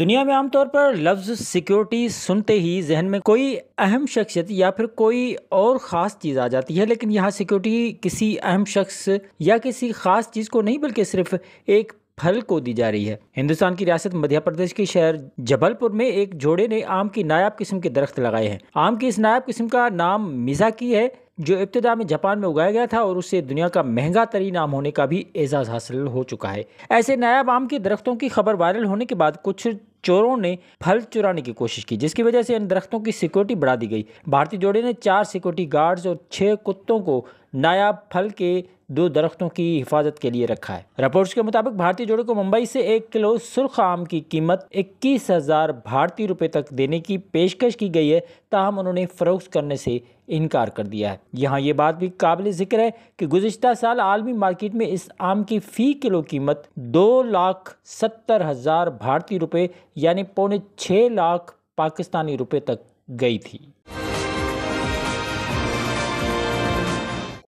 दुनिया में आमतौर पर लफ्ज़ सिक्योरिटी सुनते ही जहन में कोई अहम शख्सियत या फिर कोई और ख़ास चीज़ आ जाती है लेकिन यहाँ सिक्योरिटी किसी अहम शख्स या किसी ख़ास चीज़ को नहीं बल्कि सिर्फ एक फल को दी जा रही है हिंदुस्तान की रियासत मध्य प्रदेश के शहर जबलपुर में एक जोड़े ने आम की नायाब किस्म के दरख्त लगाए हैं आम की इस नायाब किस्म का नाम मिजा की है जो इब्तदा में जापान में उगाया गया था और उससे दुनिया का महंगा तरीन आम होने का भी एजाज़ हासिल हो चुका है ऐसे नायाब आम के दरख्तों की खबर वायरल होने के बाद कुछ चोरों ने फल चुराने की कोशिश की जिसकी वजह से इन दरख्तों की सिक्योरिटी बढ़ा दी गई भारतीय जोड़े ने चार सिक्योरिटी गार्ड्स और छह कुत्तों को नायाब फल के दो दरख्तों की हिफाजत के लिए रखा है रिपोर्ट्स के मुताबिक भारतीय जोड़े को मुंबई से एक किलो सुर्ख आम की कीमत इक्कीस हज़ार भारतीय रुपए तक देने की पेशकश की गई है ताहम उन्होंने फ़रोख्त करने से इनकार कर दिया है यहाँ ये बात भी काबिल ज़िक्र है कि गुजशत साल आलमी मार्केट में इस आम की फ़ी किलो कीमत दो लाख सत्तर हज़ार भारतीय रुपये यानी पौने छः लाख पाकिस्तानी रुपये तक गई थी